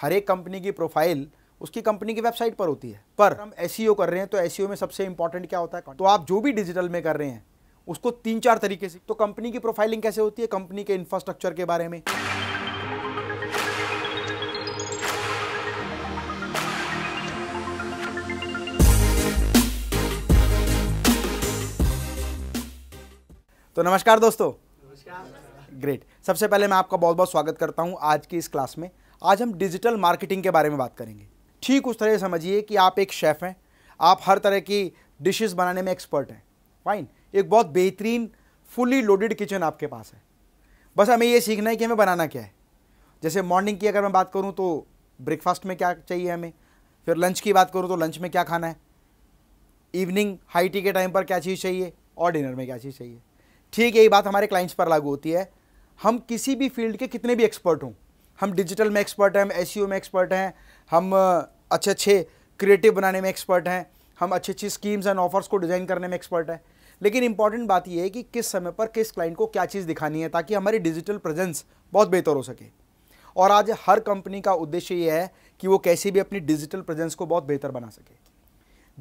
हर एक कंपनी की प्रोफाइल उसकी कंपनी की वेबसाइट पर होती है पर हम एस e कर रहे हैं तो एस e में सबसे इंपॉर्टेंट क्या होता है तो आप जो भी डिजिटल में कर रहे हैं उसको तीन चार तरीके से तो कंपनी की प्रोफाइलिंग कैसे होती है कंपनी के इंफ्रास्ट्रक्चर के बारे में तो नमस्कार दोस्तों नमस्कार ग्रेट सबसे पहले मैं आपका बहुत बहुत स्वागत करता हूं आज की इस क्लास में आज हम डिजिटल मार्केटिंग के बारे में बात करेंगे ठीक उस तरह समझिए कि आप एक शेफ़ हैं आप हर तरह की डिशेस बनाने में एक्सपर्ट हैं फाइन एक बहुत बेहतरीन फुली लोडेड किचन आपके पास है बस हमें ये सीखना है कि हमें बनाना क्या है जैसे मॉर्निंग की अगर मैं बात करूँ तो ब्रेकफास्ट में क्या चाहिए हमें फिर लंच की बात करूँ तो लंच में क्या खाना है इवनिंग हाई टी के टाइम पर क्या चीज़ चाहिए और डिनर में क्या चीज़ चाहिए ठीक यही बात हमारे क्लाइंट्स पर लागू होती है हम किसी भी फील्ड के कितने भी एक्सपर्ट हों हम डिजिटल में एक्सपर्ट हैं हम एस e में एक्सपर्ट हैं हम अच्छे अच्छे क्रिएटिव बनाने में एक्सपर्ट हैं हम अच्छी अच्छी स्कीम्स एंड ऑफर्स को डिज़ाइन करने में एक्सपर्ट हैं लेकिन इंपॉर्टेंट बात यह है कि किस समय पर किस क्लाइंट को क्या चीज़ दिखानी है ताकि हमारी डिजिटल प्रेजेंस बहुत बेहतर हो सके और आज हर कंपनी का उद्देश्य यह है कि वो कैसे भी अपनी डिजिटल प्रेजेंस को बहुत बेहतर बना सके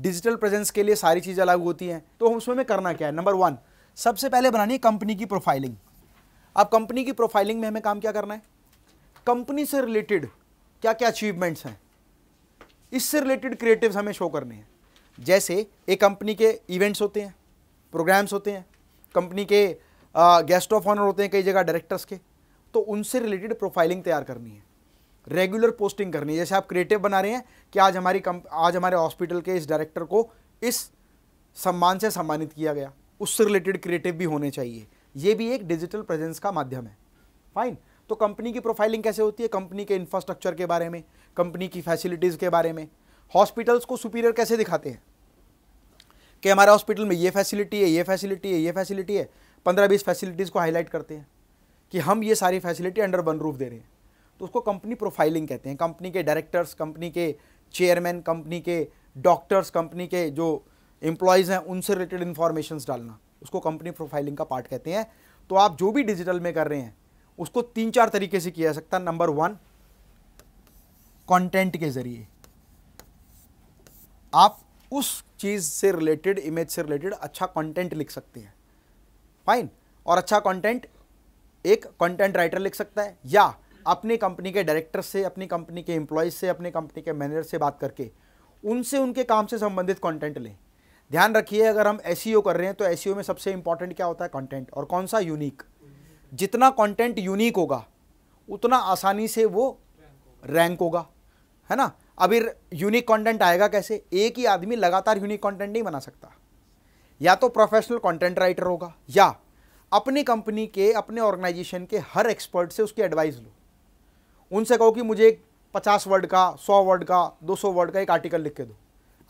डिजिटल प्रेजेंस के लिए सारी चीज़ें अलग होती हैं तो हम उसमें करना क्या है नंबर वन सबसे पहले बनानी है कंपनी की प्रोफाइलिंग अब कंपनी की प्रोफाइलिंग में हमें काम क्या करना है कंपनी से रिलेटेड क्या क्या अचीवमेंट्स हैं इससे रिलेटेड क्रिएटिव्स हमें शो करने हैं जैसे एक कंपनी के इवेंट्स होते हैं प्रोग्राम्स होते हैं कंपनी के गेस्ट ऑफ ऑनर होते हैं कई जगह डायरेक्टर्स के तो उनसे रिलेटेड प्रोफाइलिंग तैयार करनी है रेगुलर पोस्टिंग करनी है जैसे आप क्रिएटिव बना रहे हैं कि आज हमारी कम आज हमारे हॉस्पिटल के इस डायरेक्टर को इस सम्मान से सम्मानित किया गया उससे रिलेटेड क्रिएटिव भी होने चाहिए ये भी एक डिजिटल प्रेजेंस का माध्यम है फाइन तो कंपनी की प्रोफाइलिंग कैसे होती है कंपनी के इंफ्रास्ट्रक्चर के बारे में कंपनी की फैसिलिटीज़ के बारे में हॉस्पिटल्स को सुपीरियर कैसे दिखाते हैं कि हमारे हॉस्पिटल में ये फैसिलिटी है ये फैसिलिटी है ये फैसिलिटी है पंद्रह बीस फैसिलिटीज़ को हाईलाइट करते हैं कि हम ये सारी फैसिलिटी अंडर वन रूफ दे रहे हैं तो उसको कंपनी प्रोफाइलिंग कहते हैं कंपनी के डायरेक्टर्स कंपनी के चेयरमैन कंपनी के डॉक्टर्स कंपनी के जो एम्प्लॉयज़ हैं उनसे रिलेटेड इन्फॉर्मेशन डालना उसको कंपनी प्रोफाइलिंग का पार्ट कहते हैं तो आप जो भी डिजिटल में कर रहे हैं उसको तीन चार तरीके से किया जा सकता है नंबर वन कंटेंट के ज़रिए आप उस चीज़ से रिलेटेड इमेज से रिलेटेड अच्छा कंटेंट लिख सकते हैं फाइन और अच्छा कंटेंट एक कंटेंट राइटर लिख सकता है या अपने कंपनी के डायरेक्टर से अपनी कंपनी के एम्प्लॉयज से अपनी कंपनी के मैनेजर से बात करके उनसे उनके काम से संबंधित कंटेंट लें ध्यान रखिए अगर हम एस e कर रहे हैं तो एस e में सबसे इंपॉर्टेंट क्या होता है कंटेंट और कौन सा यूनिक जितना कंटेंट यूनिक होगा उतना आसानी से वो रैंक होगा है ना अभी यूनिक कंटेंट आएगा कैसे एक ही आदमी लगातार यूनिक कंटेंट नहीं बना सकता या तो प्रोफेशनल कंटेंट राइटर होगा या अपनी कंपनी के अपने ऑर्गेनाइजेशन के हर एक्सपर्ट से उसकी एडवाइस लो उनसे कहो कि मुझे एक पचास वर्ड का सौ वर्ड का दो सौ वर्ड का एक आर्टिकल लिख के दो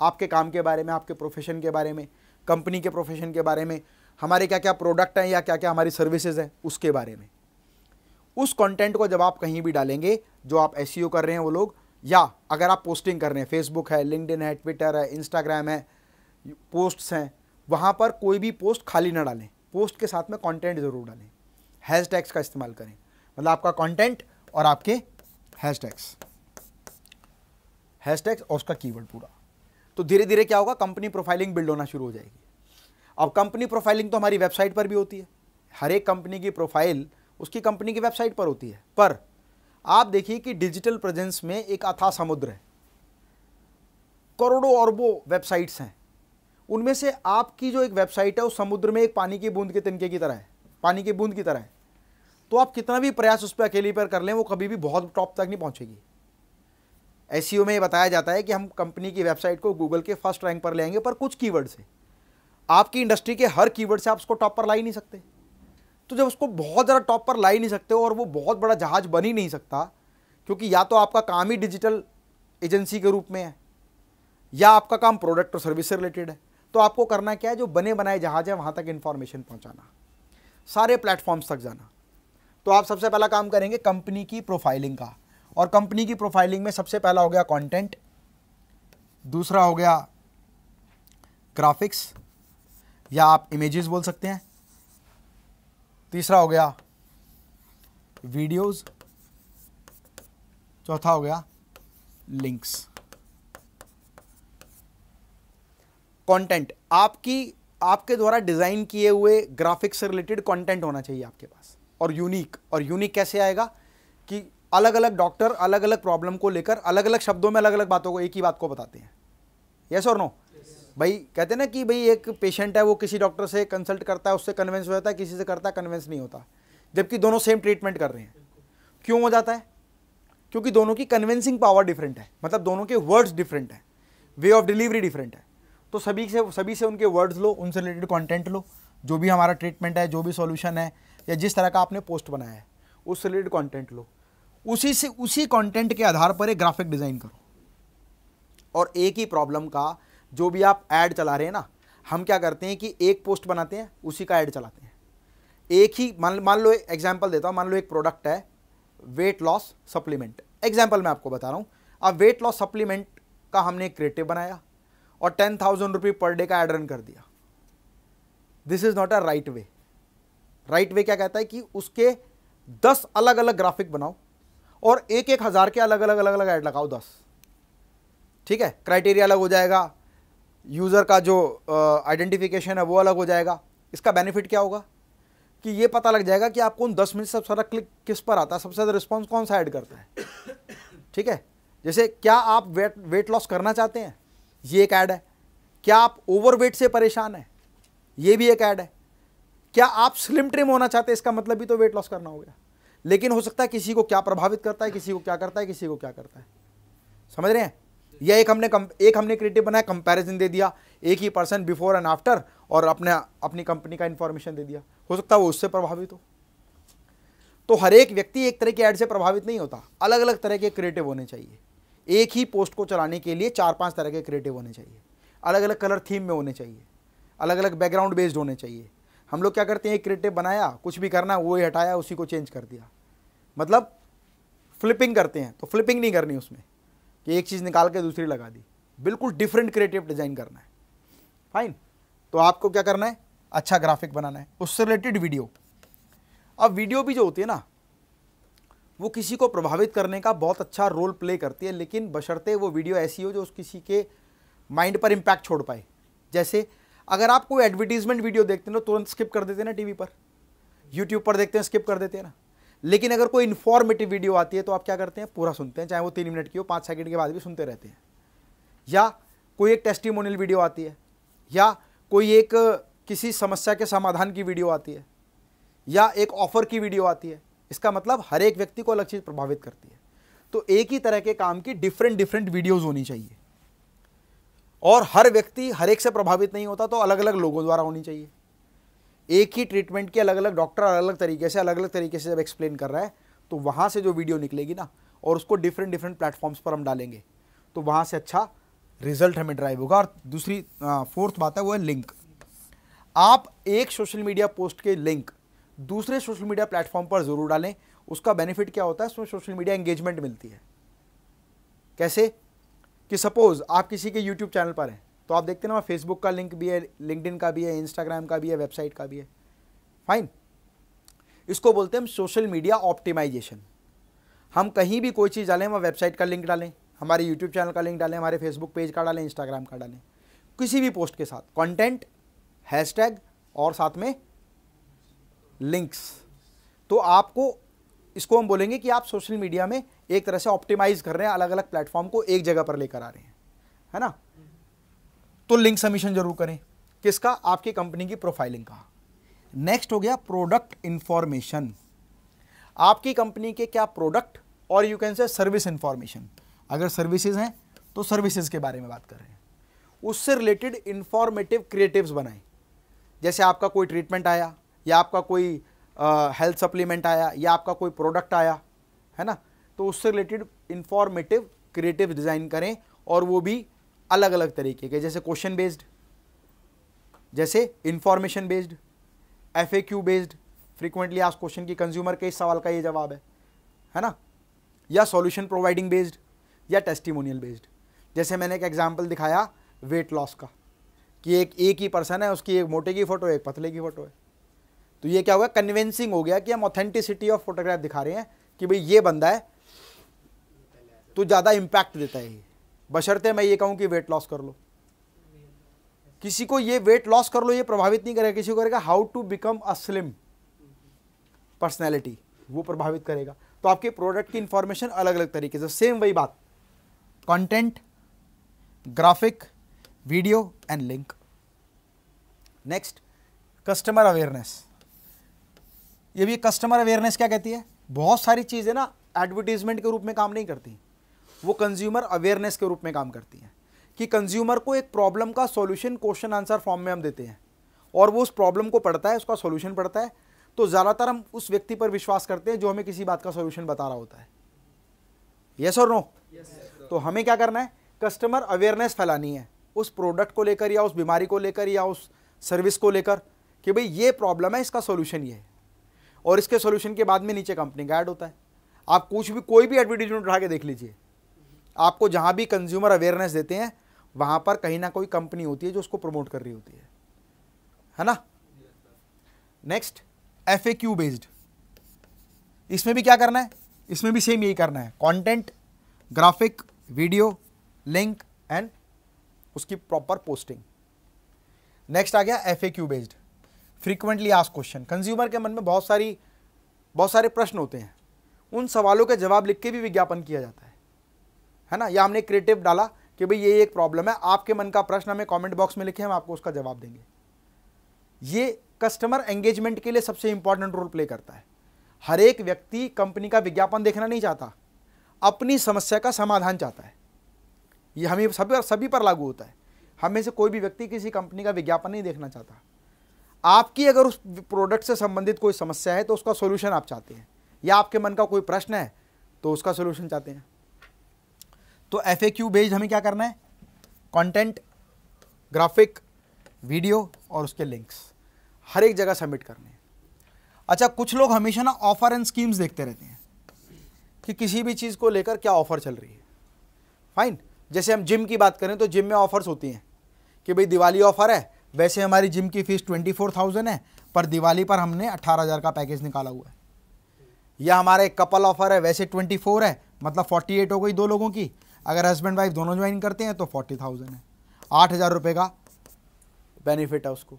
आपके काम के बारे में आपके प्रोफेशन के बारे में कंपनी के प्रोफेशन के बारे में हमारे क्या क्या प्रोडक्ट हैं या क्या क्या हमारी सर्विसेज हैं उसके बारे में उस कंटेंट को जब आप कहीं भी डालेंगे जो आप एस e कर रहे हैं वो लोग या अगर आप पोस्टिंग कर रहे हैं फेसबुक है लिंकड है ट्विटर है इंस्टाग्राम है पोस्ट्स हैं वहाँ पर कोई भी पोस्ट खाली ना डालें पोस्ट के साथ में कॉन्टेंट ज़रूर डालें हैश टैग्स का इस्तेमाल करें मतलब आपका कॉन्टेंट और आपके हैश टैग्स हैश टैग्स और उसका कीवर्ड पूरा तो धीरे धीरे क्या होगा कंपनी प्रोफाइलिंग बिल्ड होना शुरू हो जाएगी और कंपनी प्रोफाइलिंग तो हमारी वेबसाइट पर भी होती है हर एक कंपनी की प्रोफाइल उसकी कंपनी की वेबसाइट पर होती है पर आप देखिए कि डिजिटल प्रेजेंस में एक अथा समुद्र है करोड़ों अरबों वेबसाइट्स हैं उनमें से आपकी जो एक वेबसाइट है वो समुद्र में एक पानी की बूंद के तिनके की तरह है पानी की बूंद की तरह है तो आप कितना भी प्रयास उस पर अकेले पर कर लें वो कभी भी बहुत टॉप तक नहीं पहुंचेगी एस e में ये बताया जाता है कि हम कंपनी की वेबसाइट को गूगल के फर्स्ट रैंक पर लेंगे पर कुछ कीवर्ड से आपकी इंडस्ट्री के हर कीवर्ड से आप उसको टॉप पर ला ही नहीं सकते तो जब उसको बहुत ज़्यादा टॉप पर ला ही नहीं सकते और वो बहुत बड़ा जहाज बन ही नहीं सकता क्योंकि या तो आपका काम ही डिजिटल एजेंसी के रूप में है या आपका काम प्रोडक्ट और सर्विस से रिलेटेड है तो आपको करना क्या है जो बने बनाए जहाज है वहाँ तक इन्फॉर्मेशन पहुँचाना सारे प्लेटफॉर्म्स तक जाना तो आप सबसे पहला काम करेंगे कंपनी की प्रोफाइलिंग का और कंपनी की प्रोफाइलिंग में सबसे पहला हो गया कंटेंट दूसरा हो गया ग्राफिक्स या आप इमेजेस बोल सकते हैं तीसरा हो गया वीडियोस चौथा हो गया लिंक्स कंटेंट आपकी आपके द्वारा डिज़ाइन किए हुए ग्राफिक्स से रिलेटेड कंटेंट होना चाहिए आपके पास और यूनिक और यूनिक कैसे आएगा कि अलग अलग डॉक्टर अलग अलग प्रॉब्लम को लेकर अलग अलग शब्दों में अलग अलग बातों को एक ही बात को बताते हैं यस और नो भाई कहते हैं ना कि भाई एक पेशेंट है वो किसी डॉक्टर से कंसल्ट करता है उससे कन्वेंस हो जाता है किसी से करता है कन्वेंस नहीं होता जबकि दोनों सेम ट्रीटमेंट कर रहे हैं क्यों हो जाता है क्योंकि दोनों की कन्वेंसिंग पावर डिफरेंट है मतलब दोनों के वर्ड्स डिफरेंट हैं वे ऑफ डिलीवरी डिफरेंट है तो सभी से सभी से उनके वर्ड्स लो उनसे रिलेटेड कॉन्टेंट लो जो भी हमारा ट्रीटमेंट है जो भी सोल्यूशन है या जिस तरह का आपने पोस्ट बनाया है उससे रिलेटेड कॉन्टेंट लो उसी से उसी कॉन्टेंट के आधार पर एक ग्राफिक डिज़ाइन करो और एक ही प्रॉब्लम का जो भी आप ऐड चला रहे हैं ना हम क्या करते हैं कि एक पोस्ट बनाते हैं उसी का ऐड चलाते हैं एक ही मान मान लो एग्जाम्पल देता हूँ मान लो एक प्रोडक्ट है वेट लॉस सप्लीमेंट एग्जाम्पल मैं आपको बता रहा हूँ अब वेट लॉस सप्लीमेंट का हमने एक क्रिएटिव बनाया और ten thousand rupee per day का एड रन कर दिया this is not a right way right way क्या कहता है कि उसके दस अलग अलग ग्राफिक बनाओ और एक एक हज़ार के अलग अलग अलग अलग ऐड लगाओ दस ठीक है क्राइटेरिया अलग हो जाएगा यूज़र का जो आइडेंटिफिकेशन है वो अलग हो जाएगा इसका बेनिफिट क्या होगा कि ये पता लग जाएगा कि आपको उन दस मिनट सबसे ज़्यादा क्लिक किस पर आता है सबसे ज़्यादा रिस्पॉन्स कौन सा ऐड करता है ठीक है जैसे क्या आप वेट वेट लॉस करना चाहते हैं ये एक ऐड है क्या आप ओवर वेट से परेशान हैं ये भी एक ऐड है क्या आप स्लिम ट्रिम होना चाहते हैं इसका मतलब भी तो वेट लॉस करना हो गया लेकिन हो सकता है किसी को क्या प्रभावित करता है किसी को क्या करता है किसी को क्या करता है समझ रहे हैं या एक हमने कम एक हमने क्रिएटिव बनाया कंपैरिजन दे दिया एक ही पर्सन बिफोर एंड आफ्टर और अपने अपनी कंपनी का इन्फॉर्मेशन दे दिया हो सकता है वो उससे प्रभावित हो तो हर एक व्यक्ति एक तरह के ऐड से प्रभावित नहीं होता अलग अलग तरह के क्रिएटिव होने चाहिए एक ही पोस्ट को चलाने के लिए चार पाँच तरह के क्रिएटिव होने चाहिए अलग अलग कलर थीम में होने चाहिए अलग अलग बैकग्राउंड बेस्ड होने चाहिए हम लोग क्या करते हैं एक क्रिएटिव बनाया कुछ भी करना वो ही हटाया उसी को चेंज कर दिया मतलब फ्लिपिंग करते हैं तो फ्लिपिंग नहीं करनी उसमें कि एक चीज़ निकाल के दूसरी लगा दी बिल्कुल डिफरेंट क्रिएटिव डिज़ाइन करना है फाइन तो आपको क्या करना है अच्छा ग्राफिक बनाना है उससे रिलेटेड वीडियो अब वीडियो भी जो होती है ना वो किसी को प्रभावित करने का बहुत अच्छा रोल प्ले करती है लेकिन बशर्ते वो वीडियो ऐसी हो जो उस किसी के माइंड पर इम्पैक्ट छोड़ पाए जैसे अगर आप कोई एडवर्टीजमेंट वीडियो देखते हैं ना तुरंत स्किप कर देते हैं ना टीवी पर यूट्यूब पर देखते हैं स्किप कर देते हैं ना लेकिन अगर कोई इन्फॉर्मेटिव वीडियो आती है तो आप क्या करते हैं पूरा सुनते हैं चाहे वो तीन मिनट की हो पाँच सेकंड के बाद भी सुनते रहते हैं या कोई एक टेस्टिमोनियल वीडियो आती है या कोई एक किसी समस्या के समाधान की वीडियो आती है या एक ऑफर की वीडियो आती है इसका मतलब हर एक व्यक्ति को अलग चीज़ प्रभावित करती है तो एक ही तरह के काम की डिफरेंट डिफरेंट वीडियोज़ होनी चाहिए और हर व्यक्ति हर एक से प्रभावित नहीं होता तो अलग अलग लोगों द्वारा होनी चाहिए एक ही ट्रीटमेंट के अलग अलग डॉक्टर अलग अलग तरीके से अलग अलग तरीके से जब एक्सप्लेन कर रहा है तो वहाँ से जो वीडियो निकलेगी ना और उसको डिफरेंट डिफरेंट प्लेटफॉर्म्स पर हम डालेंगे तो वहाँ से अच्छा रिजल्ट हमें ड्राइव होगा और दूसरी फोर्थ बात है वो है लिंक आप एक सोशल मीडिया पोस्ट के लिंक दूसरे सोशल मीडिया प्लेटफॉर्म पर ज़रूर डालें उसका बेनिफिट क्या होता है उसमें सोशल मीडिया एंगेजमेंट मिलती है कैसे कि सपोज़ आप किसी के यूट्यूब चैनल पर हैं तो आप देखते ना फेसबुक का लिंक भी है लिंकड का भी है इंस्टाग्राम का भी है वेबसाइट का भी है फाइन इसको बोलते हैं हम सोशल मीडिया ऑप्टिमाइजेशन हम कहीं भी कोई चीज़ डालें वहाँ वेबसाइट का लिंक डालें हमारे यूट्यूब चैनल का लिंक डालें हमारे फेसबुक पेज का डालें इंस्टाग्राम का डालें किसी भी पोस्ट के साथ कॉन्टेंट हैशटैग और साथ में लिंक्स तो आपको इसको हम बोलेंगे कि आप सोशल मीडिया में एक तरह से ऑप्टिमाइज़ कर रहे हैं अलग अलग प्लेटफॉर्म को एक जगह पर लेकर आ रहे हैं है ना तो लिंक सबमिशन जरूर करें किसका आपकी कंपनी की प्रोफाइलिंग का नेक्स्ट हो गया प्रोडक्ट इन्फॉर्मेशन आपकी कंपनी के क्या प्रोडक्ट और you can say service information अगर सर्विसेज हैं तो सर्विसेज के बारे में बात कर रहे हैं उससे रिलेटेड इन्फॉर्मेटिव क्रिएटिव्स बनाएं जैसे आपका कोई ट्रीटमेंट आया या आपका कोई हेल्थ सप्लीमेंट आया या आपका कोई प्रोडक्ट आया है ना तो उससे रिलेटेड इन्फॉर्मेटिव क्रिएटिव डिज़ाइन करें और वो भी अलग अलग तरीके के जैसे क्वेश्चन बेस्ड जैसे information based F A Q based frequently आज क्वेश्चन की कंज्यूमर के इस सवाल का ये जवाब है है ना या सॉल्यूशन प्रोवाइडिंग बेस्ड या टेस्टिमोनियल बेस्ड जैसे मैंने एक एग्जाम्पल दिखाया वेट लॉस का कि एक एक ही पर्सन है उसकी एक मोटे की फ़ोटो है एक पतले की फ़ोटो है तो ये क्या हुआ कन्विंसिंग हो गया कि हम ऑथेंटिसिटी ऑफ फोटोग्राफ दिखा रहे हैं कि भाई ये बंदा है तो ज़्यादा इम्पैक्ट देता है ये बशर्ते मैं ये कहूँ कि वेट लॉस कर लो किसी को ये वेट लॉस कर लो ये प्रभावित नहीं करेगा किसी को करेगा how to become a slim personality वो प्रभावित करेगा तो आपके प्रोडक्ट की इंफॉर्मेशन अलग अलग तरीके से सेम वही बात content graphic video and link next customer awareness ये भी कस्टमर अवेयरनेस क्या कहती है बहुत सारी चीज़ें ना एडवर्टीजमेंट के रूप में काम नहीं करती वो कंज्यूमर अवेयरनेस के रूप में काम करती हैं कि कंज्यूमर को एक प्रॉब्लम का सॉल्यूशन क्वेश्चन आंसर फॉर्म में हम देते हैं और वो उस प्रॉब्लम को पढ़ता है उसका सॉल्यूशन पढ़ता है तो ज़्यादातर हम उस व्यक्ति पर विश्वास करते हैं जो हमें किसी बात का सॉल्यूशन बता रहा होता है यस और नो तो हमें क्या करना है कस्टमर अवेयरनेस फैलानी है उस प्रोडक्ट को लेकर या उस बीमारी को लेकर या उस सर्विस को लेकर कि भाई ये प्रॉब्लम है इसका सॉल्यूशन ये है और इसके सॉल्यूशन के बाद में नीचे कंपनी का ऐड होता है आप कुछ भी कोई भी एडवर्टीजमेंट उठा के देख लीजिए आपको जहाँ भी कंज्यूमर अवेयरनेस देते हैं वहाँ पर कहीं ना कोई कंपनी होती है जो उसको प्रमोट कर रही होती है है ना next F A Q based इसमें भी क्या करना है इसमें भी सेम यही करना है content graphic video link and उसकी प्रॉपर पोस्टिंग नेक्स्ट आ गया F A Q based frequently ask question consumer के मन में बहुत सारी बहुत सारे प्रश्न होते हैं उन सवालों के जवाब लिख के भी विज्ञापन किया जाता है है ना या हमने क्रिएटिव डाला कि भाई ये एक प्रॉब्लम है आपके मन का प्रश्न हमें कमेंट बॉक्स में लिखे हम आपको उसका जवाब देंगे ये कस्टमर एंगेजमेंट के लिए सबसे इंपॉर्टेंट रोल प्ले करता है हर एक व्यक्ति कंपनी का विज्ञापन देखना नहीं चाहता अपनी समस्या का समाधान चाहता है ये हमें सभी सभी पर लागू होता है हमें से कोई भी व्यक्ति किसी कंपनी का विज्ञापन नहीं देखना चाहता आपकी अगर उस प्रोडक्ट से संबंधित कोई समस्या है तो उसका सोल्यूशन आप चाहते हैं या आपके मन का कोई प्रश्न है तो उसका सोल्यूशन चाहते हैं तो एफ ए क्यू बेस्ड हमें क्या करना है कंटेंट ग्राफिक वीडियो और उसके लिंक्स हर एक जगह सबमिट करने हैं अच्छा कुछ लोग हमेशा ना ऑफर एंड स्कीम्स देखते रहते हैं कि किसी भी चीज़ को लेकर क्या ऑफर चल रही है फाइन जैसे हम जिम की बात करें तो जिम में ऑफर्स होती हैं कि भाई दिवाली ऑफर है वैसे हमारी जिम की फ़ीस ट्वेंटी फोर थाउजेंड है पर दिवाली पर हमने अट्ठारह हज़ार का पैकेज निकाला हुआ है या हमारा एक कपल ऑफर है वैसे ट्वेंटी फोर है मतलब फोर्टी एट हो गई दो लोगों की अगर हस्बैंड वाइफ दोनों ज्वाइन करते हैं तो फोर्टी थाउजेंड है आठ हज़ार रुपये का बेनिफिट है उसको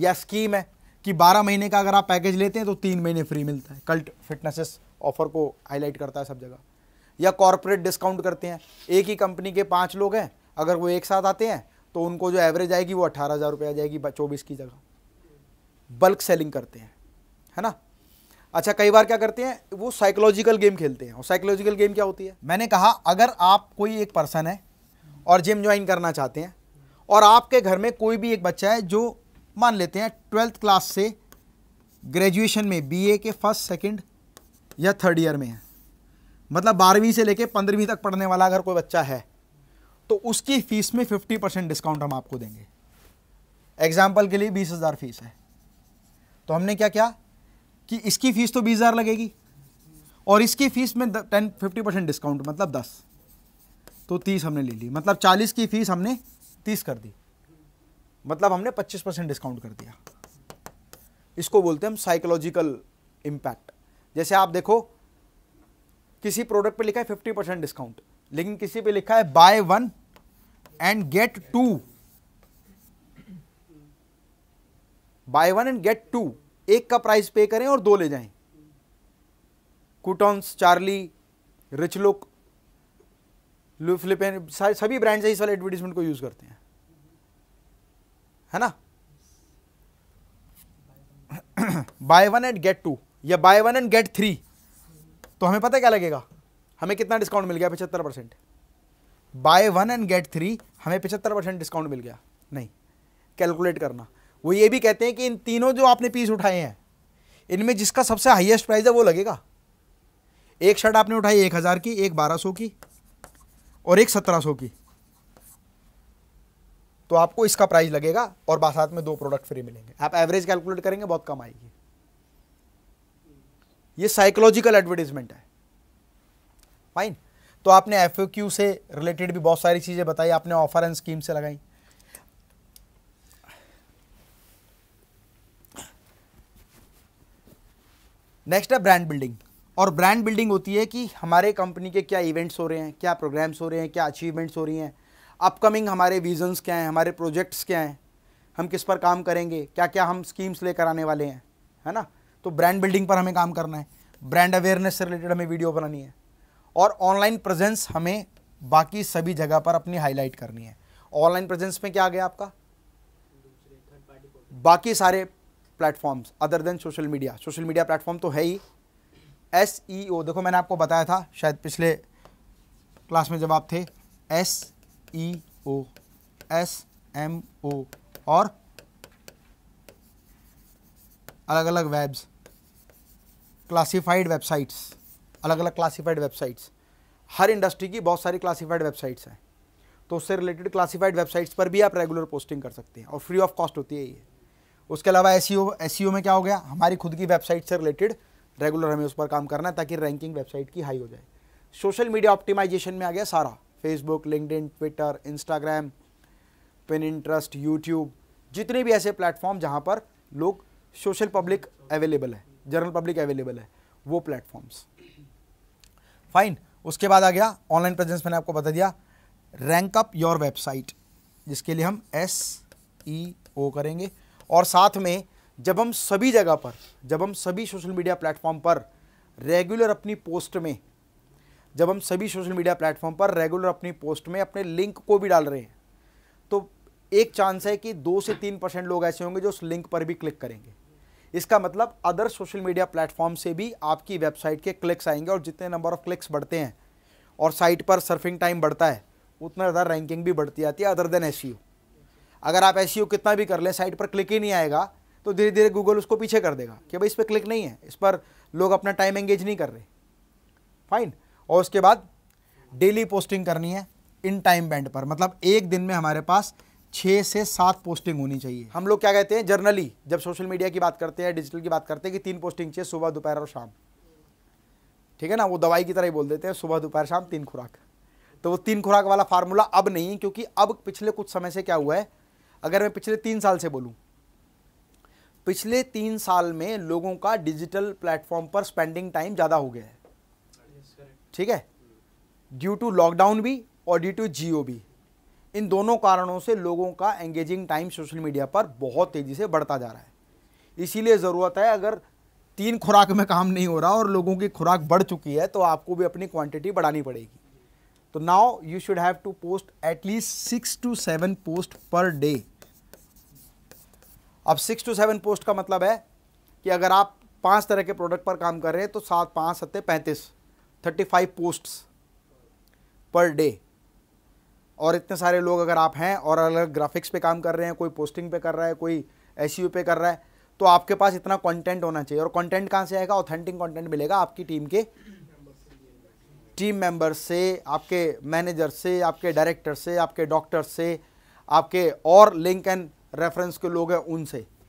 या स्कीम है कि बारह महीने का अगर आप पैकेज लेते हैं तो तीन महीने फ्री मिलता है कल्ट फिटनेसेस ऑफर को हाईलाइट करता है सब जगह या कॉरपोरेट डिस्काउंट करते हैं एक ही कंपनी के पाँच लोग हैं अगर वो एक साथ आते हैं तो उनको जो एवरेज आएगी वो अट्ठारह हज़ार रुपये आ जाएगी चौबीस की जगह बल्क सेलिंग करते हैं है ना अच्छा कई बार क्या करते हैं वो साइकोलॉजिकल गेम खेलते हैं और साइकोलॉजिकल गेम क्या होती है मैंने कहा अगर आप कोई एक पर्सन है और जिम ज्वाइन करना चाहते हैं और आपके घर में कोई भी एक बच्चा है जो मान लेते हैं ट्वेल्थ क्लास से ग्रेजुएशन में बीए के फर्स्ट सेकंड या थर्ड ईयर में है मतलब बारहवीं से लेकर पंद्रहवीं तक पढ़ने वाला अगर कोई बच्चा है तो उसकी फ़ीस में फिफ्टी परसेंट डिस्काउंट हम आपको देंगे एग्जाम्पल के लिए बीस हज़ार फीस है तो हमने क्या क्या कि इसकी फीस तो बीस हज़ार लगेगी और इसकी फीस में टेन फिफ्टी परसेंट डिस्काउंट मतलब दस तो तीस हमने ले ली मतलब चालीस की फीस हमने तीस कर दी मतलब हमने पच्चीस परसेंट डिस्काउंट कर दिया इसको बोलते हैं हम साइकोलॉजिकल इम्पैक्ट जैसे आप देखो किसी प्रोडक्ट पे लिखा है फिफ्टी परसेंट डिस्काउंट लेकिन किसी पे लिखा है buy one and get two buy one and get two एक का प्राइस पे करें और दो ले जाएं कुटॉन्स चार्ली रिच लुक लू फ्लिपेन सभी ब्रांड्स इस वाले एडवर्टीजमेंट को यूज़ करते हैं है ना buy one and get two या buy one and get three तो हमें पता क्या लगेगा हमें कितना डिस्काउंट मिल गया पचहत्तर percent buy one and get three हमें पचहत्तर परसेंट डिस्काउंट मिल गया नहीं कैलकुलेट करना वो ये भी कहते हैं कि इन तीनों जो आपने पीस उठाए हैं इनमें जिसका सबसे हाईएस्ट प्राइस है वो लगेगा एक शर्ट आपने उठाई एक हज़ार की एक बारह सौ की और एक सत्रह सौ की तो आपको इसका प्राइस लगेगा और बासात में दो प्रोडक्ट फ्री मिलेंगे आप एवरेज कैलकुलेट करेंगे बहुत कम आएगी ये साइकोलॉजिकल एडवर्टीजमेंट है फाइन तो आपने एफ से रिलेटेड भी बहुत सारी चीज़ें बताई आपने ऑफर एंड स्कीम से लगाई नेक्स्ट है ब्रांड बिल्डिंग और ब्रांड बिल्डिंग होती है कि हमारे कंपनी के क्या इवेंट्स हो रहे हैं क्या प्रोग्राम्स हो रहे हैं क्या अचीवमेंट्स हो रही हैं अपकमिंग हमारे विजन्स क्या हैं हमारे प्रोजेक्ट्स क्या हैं हम किस पर काम करेंगे क्या क्या हम स्कीम्स लेकर आने वाले हैं है ना तो ब्रांड बिल्डिंग पर हमें काम करना है ब्रांड अवेयरनेस से रिलेटेड हमें वीडियो बनानी है और ऑनलाइन प्रेजेंस हमें बाकी सभी जगह पर अपनी हाईलाइट करनी है ऑनलाइन प्रेजेंस में क्या आ गया आपका बाकी सारे platforms other than social media social media platform तो है ही एस ई ओ देखो मैंने आपको बताया था शायद पिछले क्लास में जब आप थे S E O S M O और अलग अलग वेब्स क्लासिफाइड वेबसाइट्स अलग अलग क्लासिफाइड वेबसाइट्स हर इंडस्ट्री की बहुत सारी क्लासिफाइड वेबसाइट्स हैं तो उससे रिलेटेड क्लासिफाइड वेबसाइट्स पर भी आप रेगुलर पोस्टिंग कर सकते हैं और फ्री ऑफ कॉस्ट होती है ये उसके अलावा एस सी e e में क्या हो गया हमारी खुद की वेबसाइट से रिलेटेड रेगुलर हमें उस पर काम करना है ताकि रैंकिंग वेबसाइट की हाई हो जाए सोशल मीडिया ऑप्टिमाइजेशन में आ गया सारा Facebook linked Twitter Instagram Pinterest YouTube जितने भी ऐसे प्लेटफॉर्म जहाँ पर लोग सोशल पब्लिक अवेलेबल है जनरल पब्लिक अवेलेबल है वो प्लेटफॉर्म्स फाइन उसके बाद आ गया ऑनलाइन प्रेजेंस मैंने आपको बता दिया रैंक अप योर वेबसाइट जिसके लिए हम एस ई ओ करेंगे और साथ में जब हम सभी जगह पर जब हम सभी सोशल मीडिया प्लेटफॉर्म पर रेगुलर अपनी पोस्ट में जब हम सभी सोशल मीडिया प्लेटफॉर्म पर रेगुलर अपनी पोस्ट में अपने लिंक को भी डाल रहे हैं तो एक चांस है कि दो से तीन परसेंट लोग ऐसे होंगे जो उस लिंक पर भी क्लिक करेंगे इसका मतलब अदर सोशल मीडिया प्लेटफॉर्म से भी आपकी वेबसाइट के क्लिक्स आएंगे और जितने नंबर ऑफ क्लिक्स बढ़ते हैं और साइट पर सर्फिंग टाइम बढ़ता है उतना ज़्यादा रैंकिंग भी बढ़ती जाती है अदर देन एस अगर आप एस e कितना भी कर लें साइट पर क्लिक ही नहीं आएगा तो धीरे धीरे गूगल उसको पीछे कर देगा कि भाई इस पर क्लिक नहीं है इस पर लोग अपना टाइम एंगेज नहीं कर रहे फाइन और उसके बाद डेली पोस्टिंग करनी है इन टाइम बैंड पर मतलब एक दिन में हमारे पास छः से सात पोस्टिंग होनी चाहिए हम लोग क्या कहते हैं जर्नली जब सोशल मीडिया की बात करते हैं डिजिटल की बात करते हैं कि तीन पोस्टिंग चाहिए सुबह दोपहर और शाम ठीक है ना वो दवाई की तरह ही बोल देते हैं सुबह दोपहर शाम तीन खुराक तो वो तीन खुराक वाला फार्मूला अब नहीं क्योंकि अब पिछले कुछ समय से क्या हुआ है अगर मैं पिछले तीन साल से बोलूँ पिछले तीन साल में लोगों का डिजिटल प्लेटफॉर्म पर स्पेंडिंग टाइम ज़्यादा हो गया है ठीक है ड्यू टू लॉकडाउन भी और ड्यू टू जियो भी इन दोनों कारणों से लोगों का एंगेजिंग टाइम सोशल मीडिया पर बहुत तेज़ी से बढ़ता जा रहा है इसीलिए ज़रूरत है अगर तीन खुराक में काम नहीं हो रहा और लोगों की खुराक बढ़ चुकी है तो आपको भी अपनी क्वांटिटी बढ़ानी पड़ेगी तो now you should have to post at least six to seven post per day अब सिक्स टू सेवन पोस्ट का मतलब है कि अगर आप पांच तरह के प्रोडक्ट पर काम कर रहे हैं तो सात पाँच सत्ते पैंतीस thirty five post per day और इतने सारे लोग अगर आप हैं और अलग ग्राफिक्स पे काम कर रहे हैं कोई पोस्टिंग पे कर रहा है कोई एस e पे कर रहा है तो आपके पास इतना कंटेंट होना चाहिए और कंटेंट कहाँ से आएगा ऑथेंटिक कंटेंट मिलेगा आपकी टीम के टीम मेंबर से आपके मैनेजर से आपके डायरेक्टर से आपके डॉक्टर से आपके और लिंक एंड रेफरेंस के लोग हैं उनसे